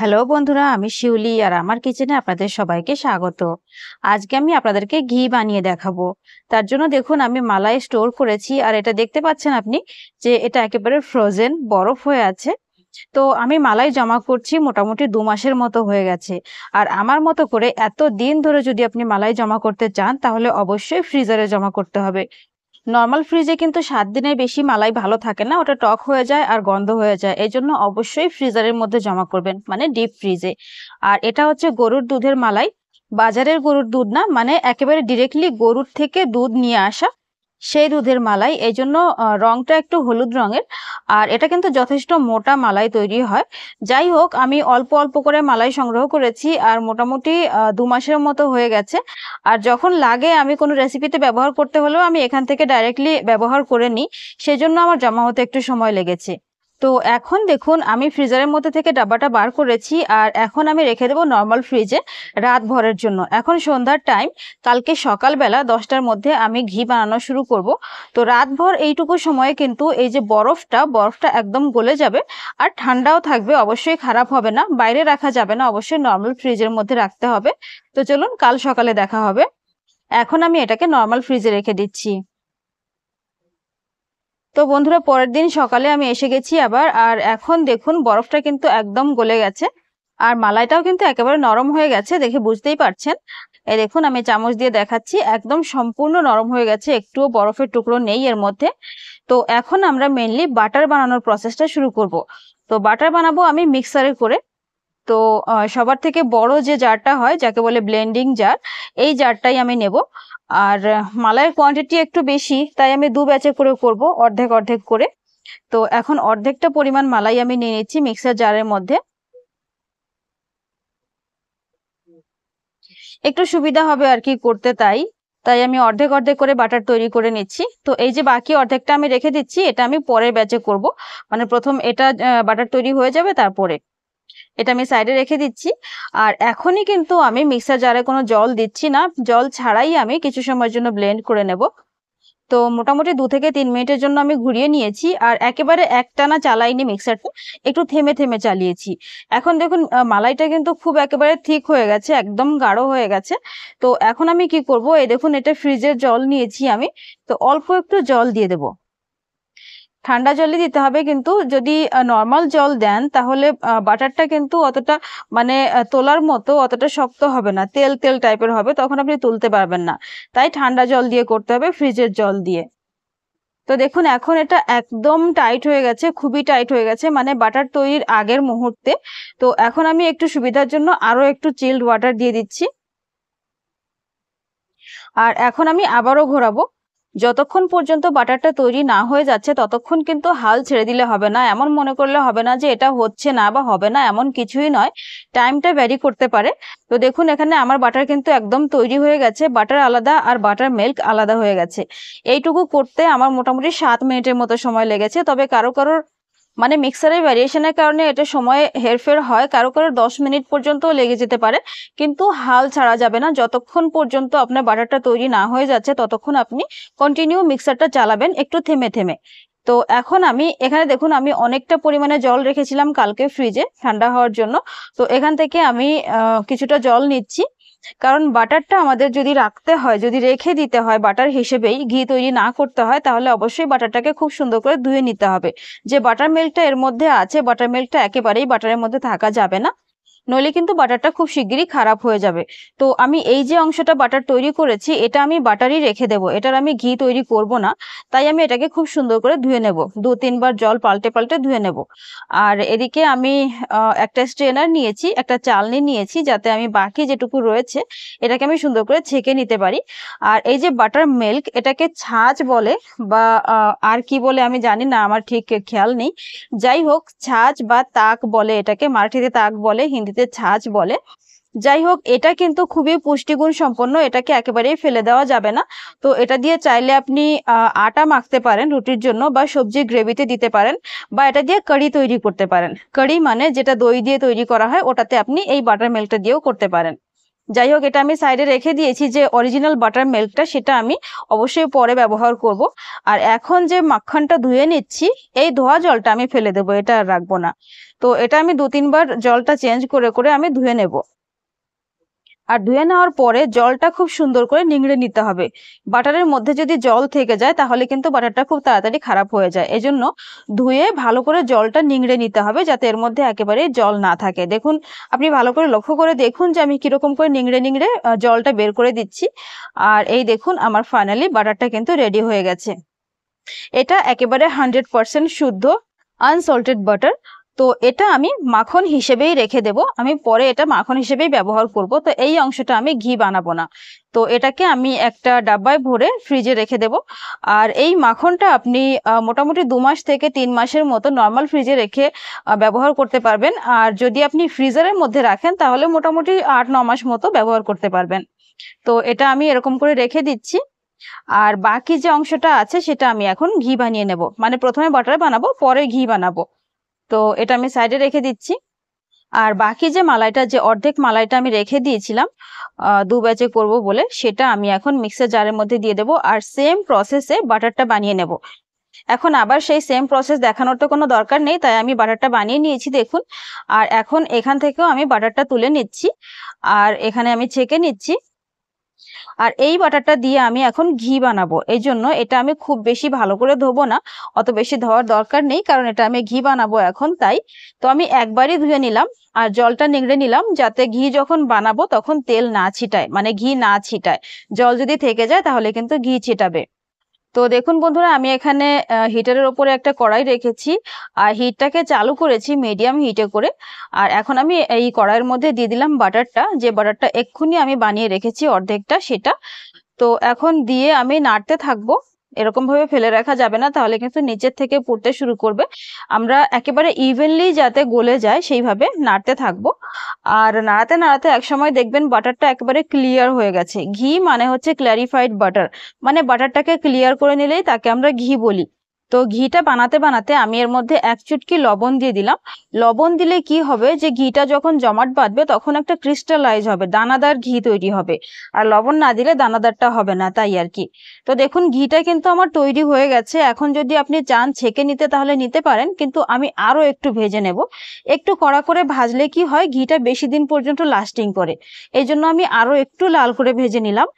Hello বন্ধুরা আমি শিউলি আর আমার কিচেনে আপনাদের সবাইকে স্বাগত আজকে আমি আপনাদেরকে ঘি বানিয়ে দেখাবো তার জন্য দেখুন আমি মালাই স্টোর করেছি আর এটা দেখতে পাচ্ছেন আপনি যে এটা একেবারে ফ্রোজেন বরফ হয়ে আছে তো আমি মালাই জমা করছি মোটামুটি দু মাসের মতো হয়ে গেছে আর আমার মতো করে এত দিন ধরে যদি আপনি মালাই জমা করতে চান তাহলে অবশ্যই ফ্রিজারে জমা করতে হবে নর্মাল ফ্রিজে কিন্তু সাত দিনের বেশি মালাই ভালো থাকে না ওটা টক হয়ে যায় আর গন্ধ হয়ে যায় এই জন্য অবশ্যই ফ্রিজারের মধ্যে জমা করবেন মানে ডিপ ফ্রিজে আর এটা হচ্ছে গরুর দুধের মালাই বাজারের গরুর দুধ না মানে একেবারে ডিরেক্টলি গরুর থেকে দুধ নিয়ে আসা সেই দুধের মালাই এই জন্য রংটা একটু হলুদ রঙের আর এটা কিন্তু যথেষ্ট মোটা মালাই তৈরি হয় যাই হোক আমি অল্প অল্প করে মালাই সংগ্রহ করেছি আর মোটামুটি দু মাসের মতো হয়ে গেছে আর যখন লাগে আমি কোনো রেসিপিতে ব্যবহার করতে হলেও আমি এখান থেকে ডাইরেক্টলি ব্যবহার করে নিই সেজন্য আমার জমা হতে একটু সময় লেগেছে তো এখন দেখুন আমি ফ্রিজারের মধ্যে থেকে ডাব্বাটা বার করেছি আর এখন আমি রেখে দেবো নর্মাল ফ্রিজে রাত ভরের জন্য এখন সন্ধ্যার টাইম কালকে সকালবেলা দশটার মধ্যে আমি ঘি বানানো শুরু করব তো রাতভর এইটুকু সময়ে কিন্তু এই যে বরফটা বরফটা একদম গলে যাবে আর ঠান্ডাও থাকবে অবশ্যই খারাপ হবে না বাইরে রাখা যাবে না অবশ্যই নর্মাল ফ্রিজের মধ্যে রাখতে হবে তো চলুন কাল সকালে দেখা হবে এখন আমি এটাকে নর্মাল ফ্রিজে রেখে দিচ্ছি তো বন্ধুরা পরের দিন সকালে আমি এসে গেছি আবার আর এখন দেখুন বরফটা কিন্তু একদম গলে গেছে আর মালাইটাও কিন্তু একেবারে নরম হয়ে গেছে দেখে বুঝতেই পারছেন এই দেখুন আমি চামচ দিয়ে দেখাচ্ছি একদম সম্পূর্ণ নরম হয়ে গেছে একটুও বরফের টুকরো নেই এর মধ্যে তো এখন আমরা মেনলি বাটার বানানোর প্রসেসটা শুরু করব। তো বাটার বানাবো আমি মিক্সারে করে তো সবার থেকে বড় যে জারটা হয় যাকে বলে ব্লেন্ডিং জার এই জারটাই আমি নেব আর মালাইয়ের কোয়ান্টিটি একটু বেশি তাই আমি দু ব্যাচে করে করব অর্ধেক অর্ধেক করে তো এখন অর্ধেকটা পরিমাণ মালাই আমি নিয়ে নিচ্ছি মিক্সার জারের মধ্যে একটু সুবিধা হবে আর কি করতে তাই তাই আমি অর্ধেক অর্ধেক করে বাটার তৈরি করে নিচ্ছি তো এই যে বাকি অর্ধেকটা আমি রেখে দিচ্ছি এটা আমি পরের ব্যাচে করব মানে প্রথম এটা বাটার তৈরি হয়ে যাবে তারপরে এটা আমি সাইডে রেখে দিচ্ছি আর এখনই কিন্তু আমি মিক্সার জারে কোনো জল দিচ্ছি না জল ছাড়াই আমি কিছু সময়ের জন্য ব্লেন্ড করে নেব তো মোটামুটি দু থেকে তিন মিনিটের জন্য আমি ঘুরিয়ে নিয়েছি আর একেবারে একটানা চালাইনি মিক্সারটা একটু থেমে থেমে চালিয়েছি এখন দেখুন মালাইটা কিন্তু খুব একেবারে ঠিক হয়ে গেছে একদম গাঢ় হয়ে গেছে তো এখন আমি কি করব এই দেখুন এটা ফ্রিজের জল নিয়েছি আমি তো অল্প একটু জল দিয়ে দেবো ঠান্ডা জলই দিতে হবে কিন্তু যদি নর্মাল জল দেন তাহলে বাটারটা কিন্তু অতটা মানে তোলার মতো অতটা শক্ত হবে না তেল তেল টাইপের হবে তখন আপনি তুলতে পারবেন না তাই ঠান্ডা জল দিয়ে করতে হবে ফ্রিজের জল দিয়ে তো দেখুন এখন এটা একদম টাইট হয়ে গেছে খুবই টাইট হয়ে গেছে মানে বাটার তৈরির আগের মুহূর্তে তো এখন আমি একটু সুবিধার জন্য আরও একটু চিল্ড ওয়াটার দিয়ে দিচ্ছি আর এখন আমি আবারও ঘোরাবো যতক্ষণ পর্যন্ত বাটারটা তৈরি না হয়ে যাচ্ছে ততক্ষণ কিন্তু হাল ছেড়ে দিলে হবে না এমন মনে করলে হবে না যে এটা হচ্ছে না বা হবে না এমন কিছুই নয় টাইমটা ভ্যারি করতে পারে তো দেখুন এখানে আমার বাটার কিন্তু একদম তৈরি হয়ে গেছে বাটার আলাদা আর বাটার মিল্ক আলাদা হয়ে গেছে এইটুকু করতে আমার মোটামুটি সাত মিনিটের মতো সময় লেগেছে তবে কারো কারোর মানে মিক্সারের ভ্যারিয়েশনের কারণে এটা সময় হেরফের হয় কারো কারো দশ মিনিট পর্যন্ত লেগে যেতে পারে কিন্তু হাল ছাড়া যাবে না যতক্ষণ পর্যন্ত আপনার বাটারটা তৈরি না হয়ে যাচ্ছে ততক্ষণ আপনি কন্টিনিউ মিক্সারটা চালাবেন একটু থেমে থেমে তো এখন আমি এখানে দেখুন আমি অনেকটা পরিমাণে জল রেখেছিলাম কালকে ফ্রিজে ঠান্ডা হওয়ার জন্য তো এখান থেকে আমি কিছুটা জল নিচ্ছি কারণ বাটারটা আমাদের যদি রাখতে হয় যদি রেখে দিতে হয় বাটার হিসেবেই ঘি তৈরি না করতে হয় তাহলে অবশ্যই বাটারটাকে খুব সুন্দর করে ধুয়ে নিতে হবে যে বাটার মিল্কটা এর মধ্যে আছে বাটার মিল্কটা একেবারেই বাটারের মধ্যে থাকা যাবে না নইলে কিন্তু বাটারটা খুব শিগগিরই খারাপ হয়ে যাবে তো আমি এই যে অংশটা বাটার তৈরি করেছি এটা আমি বাটারই রেখে দেব এটার আমি ঘি তৈরি করব না তাই আমি এটাকে খুব সুন্দর করে ধুয়ে নেব দু তিনবার জল পাল্টে পাল্টে ধুয়ে নেব আর এদিকে আমি একটা স্ট্রেনার নিয়েছি একটা চালনি নিয়েছি যাতে আমি বাকি যেটুকু রয়েছে এটাকে আমি সুন্দর করে ছেঁকে নিতে পারি আর এই যে বাটার মিল্ক এটাকে ছাঁচ বলে বা আর কি বলে আমি জানি না আমার ঠিক খেয়াল নেই যাই হোক ছাঁচ বা তাক বলে এটাকে মারাঠিতে তাক বলে হিন্দিতে ইংরেজিতে ছাঁচ বলে যাই হোক এটা কিন্তু খুবই পুষ্টিগুণ সম্পন্ন এটাকে একেবারেই ফেলে দেওয়া যাবে না তো এটা দিয়ে চাইলে আপনি আটা মাখতে পারেন রুটির জন্য বা সবজি গ্রেভিতে দিতে পারেন বা এটা দিয়ে কড়ি তৈরি করতে পারেন কড়ি মানে যেটা দই দিয়ে তৈরি করা হয় ওটাতে আপনি এই বাটার মিল্কটা দিয়েও করতে পারেন যাই হোক এটা আমি সাইডে রেখে দিয়েছি যে অরিজিনাল বাটার মিল্কটা সেটা আমি অবশ্যই পরে ব্যবহার করব। আর এখন যে মাখনটা ধুয়ে নিচ্ছি এই ধোয়া জলটা আমি ফেলে দেবো এটা রাখবো না তো এটা আমি দু তিনবার জলটা চেঞ্জ করে করে আমি ধুয়ে নেব আর ধুয়ে নেওয়ার পরে জলটা খুব সুন্দর করে নিংড়ে নিতে হবে বাটারের মধ্যে যদি জল থেকে যায় তাহলে কিন্তু বাটারটা খুব তাড়াতাড়ি খারাপ হয়ে যায় এজন্য ধুয়ে ভালো করে জলটা নিংড়ে নিতে হবে যাতে এর মধ্যে একেবারে জল না থাকে দেখুন আপনি ভালো করে লক্ষ্য করে দেখুন যে আমি কীরকম করে নিংড়ে নিংড়ে জলটা বের করে দিচ্ছি আর এই দেখুন আমার ফাইনালি বাটারটা কিন্তু রেডি হয়ে গেছে এটা একেবারে হান্ড্রেড পারসেন্ট শুদ্ধ আনসল্টেড বাটার তো এটা আমি মাখন হিসেবেই রেখে দেব আমি পরে এটা মাখন হিসেবেই ব্যবহার করব তো এই অংশটা আমি ঘি বানাবো না তো এটাকে আমি একটা ডাব্বায় ভরে ফ্রিজে রেখে দেব আর এই মাখনটা আপনি মোটামুটি দু মাস থেকে তিন মাসের মতো নর্মাল ফ্রিজে রেখে ব্যবহার করতে পারবেন আর যদি আপনি ফ্রিজারের মধ্যে রাখেন তাহলে মোটামুটি আট ন মাস মতো ব্যবহার করতে পারবেন তো এটা আমি এরকম করে রেখে দিচ্ছি আর বাকি যে অংশটা আছে সেটা আমি এখন ঘি বানিয়ে নেব মানে প্রথমে বাটার বানাবো পরে ঘি বানাবো তো এটা আমি সাইডে রেখে দিচ্ছি আর বাকি যে মালাইটা যে অর্ধেক মালাইটা আমি রেখে দিয়েছিলাম দু ব্যাচে করব বলে সেটা আমি এখন মিক্সার জারের মধ্যে দিয়ে দেব আর সেম প্রসেসে বাটারটা বানিয়ে নেব এখন আবার সেই সেম প্রসেস দেখানোর তো কোনো দরকার নেই তাই আমি বাটারটা বানিয়ে নিয়েছি দেখুন আর এখন এখান থেকেও আমি বাটারটা তুলে নিচ্ছি আর এখানে আমি ছেঁকে নিচ্ছি আর এই বাটারটা দিয়ে আমি এখন ঘি বানাবো এই জন্য এটা আমি খুব বেশি ভালো করে ধোবো না অত বেশি ধোয়ার দরকার নেই কারণ এটা আমি ঘি বানাবো এখন তাই তো আমি একবারই ধুয়ে নিলাম আর জলটা নিংড়ে নিলাম যাতে ঘি যখন বানাবো তখন তেল না ছিটায় মানে ঘি না ছিটায় জল যদি থেকে যায় তাহলে কিন্তু ঘি ছিটাবে তো দেখুন বন্ধুরা আমি এখানে হিটারের ওপরে একটা কড়াই রেখেছি আর হিটটাকে চালু করেছি মিডিয়াম হিটে করে আর এখন আমি এই কড়াইয়ের মধ্যে দিয়ে দিলাম বাটারটা যে বাটারটা এক্ষুনি আমি বানিয়ে রেখেছি অর্ধেকটা সেটা তো এখন দিয়ে আমি নাড়তে থাকবো এরকম ভাবে ফেলে রাখা যাবে না তাহলে কিন্তু নিচের থেকে পড়তে শুরু করবে আমরা একেবারে ইভেনলি যাতে গলে যায় সেইভাবে নাড়তে থাকবো আর নাড়াতে নাড়াতে একসময় দেখবেন বাটারটা একেবারে ক্লিয়ার হয়ে গেছে ঘি মানে হচ্ছে ক্ল্যারিফাইড বাটার মানে বাটারটাকে ক্লিয়ার করে নিলেই তাকে আমরা ঘি বলি তো ঘিটা বানাতে বানাতে আমি এর মধ্যে এক চুটকি লবণ দিয়ে দিলাম লবণ দিলে কি হবে যে ঘিটা যখন জমাট বাঁধবে তখন একটা ক্রিস্টালাইজ হবে দানাদার ঘি তৈরি হবে আর লবণ না দিলে দানাদারটা হবে না তাই আর কি তো দেখুন ঘিটা কিন্তু আমার তৈরি হয়ে গেছে এখন যদি আপনি চান ছেঁকে নিতে তাহলে নিতে পারেন কিন্তু আমি আরও একটু ভেজে নেব একটু কড়া করে ভাজলে কি হয় ঘিটা বেশি দিন পর্যন্ত লাস্টিং করে এই জন্য আমি আরও একটু লাল করে ভেজে নিলাম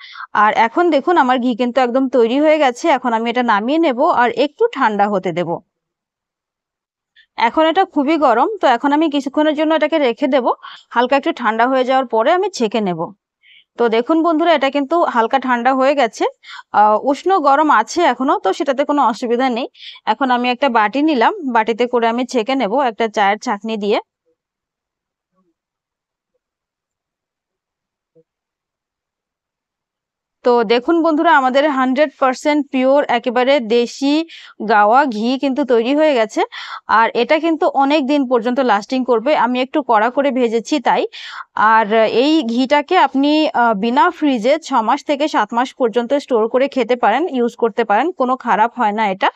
আর এখন দেখুন আমার ঘি কিন্তু একদম তৈরি হয়ে গেছে এখন আমি এটা নামিয়ে নেব আর একটু ঠান্ডা হতে দেব এখন এটা খুবই গরম তো এখন আমি কিছুক্ষণের জন্য এটাকে রেখে দেব হালকা একটু ঠান্ডা হয়ে যাওয়ার পরে আমি ছেঁকে নেব তো দেখুন বন্ধুরা এটা কিন্তু হালকা ঠান্ডা হয়ে গেছে উষ্ণ গরম আছে এখনো তো সেটাতে কোনো অসুবিধা নেই এখন আমি একটা বাটি নিলাম বাটিতে করে আমি ছেঁকে নেব একটা চায়ের ছাঁকনি দিয়ে তো দেখুন বন্ধুরা আমাদের হান্ড্রেড পারসেন্ট পিওর একেবারে দেশি গাওয়া ঘি কিন্তু তৈরি হয়ে গেছে আর এটা কিন্তু অনেক দিন পর্যন্ত লাস্টিং করবে আমি একটু কড়া করে ভেজেছি তাই আর এই ঘিটাকে আপনি বিনা ফ্রিজে ছ মাস থেকে সাত মাস পর্যন্ত স্টোর করে খেতে পারেন ইউজ করতে পারেন কোনো খারাপ হয় না এটা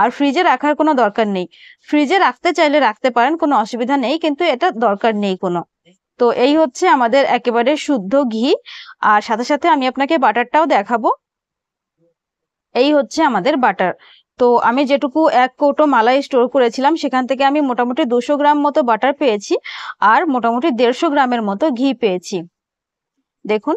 আর ফ্রিজে রাখার কোনো দরকার নেই ফ্রিজে রাখতে চাইলে রাখতে পারেন কোনো অসুবিধা নেই কিন্তু এটা দরকার নেই কোনো তো এই হচ্ছে আমাদের একেবারে শুদ্ধ ঘি আর সাথে সাথে আমি আপনাকে বাটারটাও দেখাবো এই হচ্ছে আমাদের বাটার তো আমি যেটুকু এক কৌটো মালাই স্টোর করেছিলাম সেখান থেকে আমি মোটামুটি দুশো গ্রাম মতো বাটার পেয়েছি আর মোটামুটি দেড়শো গ্রামের মতো ঘি পেয়েছি দেখুন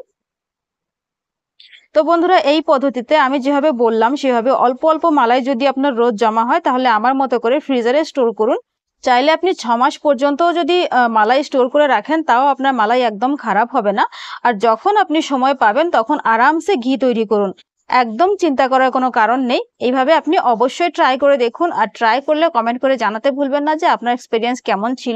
তো বন্ধুরা এই পদ্ধতিতে আমি যেভাবে বললাম সেভাবে অল্প অল্প মালাই যদি আপনার রোদ জমা হয় তাহলে আমার মতো করে ফ্রিজারে স্টোর করুন চাইলে আপনি ছ মাস পর্যন্ত যদি মালাই স্টোর করে রাখেন তাও আপনার মালাই একদম খারাপ হবে না আর যখন আপনি সময় পাবেন তখন আরামসে ঘি তৈরি করুন একদম চিন্তা করার কোনো কারণ নেই এইভাবে আপনি অবশ্যই ট্রাই করে দেখুন আর ট্রাই করলে কমেন্ট করে জানাতে ভুলবেন না যে আপনার এক্সপিরিয়েন্স কেমন ছিল